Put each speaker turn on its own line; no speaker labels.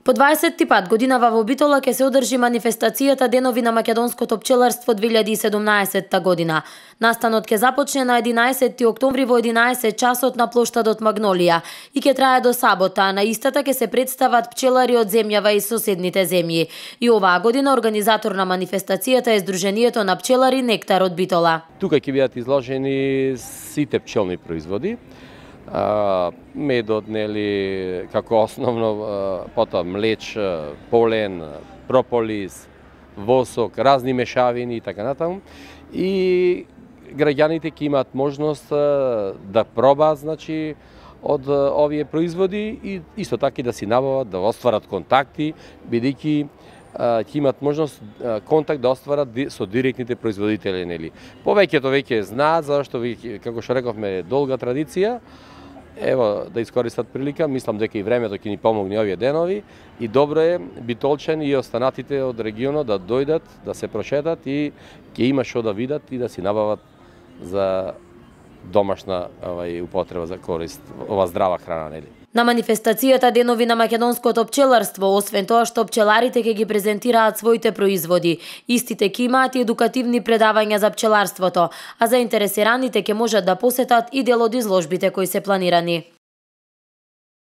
По 25 годинава во Битола ќе се одржи манифестацијата Денови на македонското пчеларство 2017 година. Настанот ќе започне на 11 октомври во 11 часот на площадот Магнолија и ќе трае до сабота, а на истата ќе се представат пчелари од земјава и соседните земји. И оваа година организатор на манифестацијата е Сдруженијето на пчелари Нектар од Битола.
Тука ќе бидат изложени сите пчелни производи медот, нели, како основно, потоа млеч, полен, прополис, восок, разни мешавини и така натаму. И граѓаните ќе имаат можност да пробаат, значи, од овие производи и исто така и да си набават, да остварат контакти, бидејќи ќе имат можност контакт да остварат со директните производители, нели. Повеќето веќе знаат, зашто како што рековме, долга традиција, Ево, да искористат прилика, мислам дека и времето ќе ни помогне овие денови и добро е Битолчен и останатите од регионот да дојдат, да се прошетат и ќе има што да видат и да си набават за домашна овај употреба за корист, ова здрава храна нели.
На манифестацијата Денови на македонското пчеларство, освен тоа што пчеларите ќе ги презентираат своите производи, истите ќе имаат и едукативни предавања за пчеларството, а заинтересираните ќе можат да посетат и дел од изложбите кои се планирани.